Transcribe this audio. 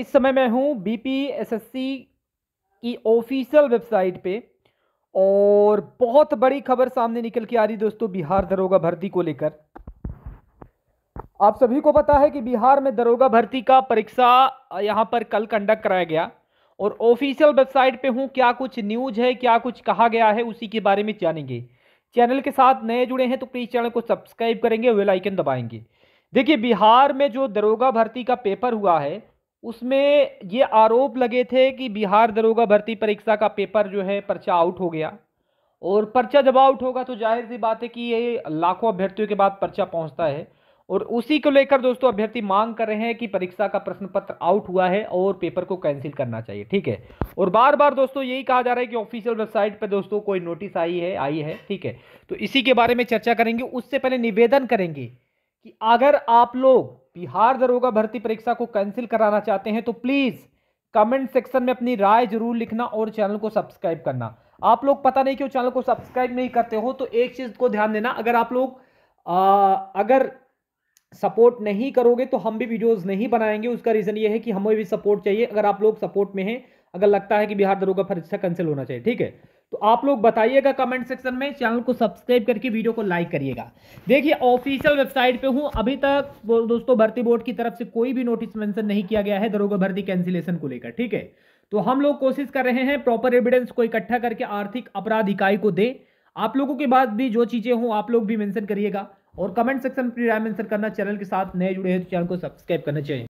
इस समय मैं हूँ बीपीएसएससी की ऑफिशियल वेबसाइट पे और बहुत बड़ी खबर सामने निकल के आ रही दोस्तों बिहार दरोगा भर्ती को लेकर आप सभी को पता है कि बिहार में दरोगा भर्ती का परीक्षा यहाँ पर कल कंडक्ट कराया गया और ऑफिशियल वेबसाइट पे हूँ क्या कुछ न्यूज है क्या कुछ कहा गया है उसी के बारे में जानेंगे चैनल के साथ नए जुड़े हैं तो प्लीज चैनल को सब्सक्राइब करेंगे वेलाइकन दबाएंगे देखिए बिहार में जो दरोगा भर्ती का पेपर हुआ है उसमें ये आरोप लगे थे कि बिहार दरोगा भर्ती परीक्षा का पेपर जो है पर्चा आउट हो गया और पर्चा जब आउट होगा तो जाहिर सी बात है कि ये लाखों अभ्यर्थियों के बाद पर्चा पहुंचता है और उसी को लेकर दोस्तों अभ्यर्थी मांग कर रहे हैं कि परीक्षा का प्रश्न पत्र आउट हुआ है और पेपर को कैंसिल करना चाहिए ठीक है और बार बार दोस्तों यही कहा जा रहा है कि ऑफिशियल वेबसाइट पर दोस्तों कोई नोटिस आई है आई है ठीक है तो इसी के बारे में चर्चा करेंगे उससे पहले निवेदन करेंगे कि अगर आप लोग बिहार दरोगा भर्ती परीक्षा को कैंसिल कराना चाहते हैं तो प्लीज कमेंट सेक्शन में अपनी राय जरूर लिखना और चैनल को सब्सक्राइब करना आप लोग पता नहीं क्यों चैनल को सब्सक्राइब नहीं करते हो तो एक चीज को ध्यान देना अगर आप लोग आ, अगर सपोर्ट नहीं करोगे तो हम भी वीडियोस नहीं बनाएंगे उसका रीजन ये है कि हमें भी सपोर्ट चाहिए अगर आप लोग सपोर्ट में हैं अगर लगता है कि बिहार दरोगा परीक्षा कैंसिल होना चाहिए ठीक है आप लोग बताइएगा कमेंट सेक्शन में चैनल को सब्सक्राइब करके वीडियो को लाइक करिएगा देखिए ऑफिशियल वेबसाइट पे हूँ अभी तक दोस्तों भर्ती बोर्ड की तरफ से कोई भी नोटिस मेंशन नहीं किया गया है दरोगा भर्ती कैंसिलेशन को लेकर ठीक है तो हम लोग कोशिश कर रहे हैं प्रॉपर एविडेंस को इकट्ठा करके आर्थिक अपराध इकाई को दे आप लोगों के बाद भी जो चीज़ें हों आप लोग भी मैंशन करिएगा और कमेंट सेक्शन में राय करना चैनल के साथ नए जुड़े हैं तो चैनल को सब्सक्राइब करना चाहिए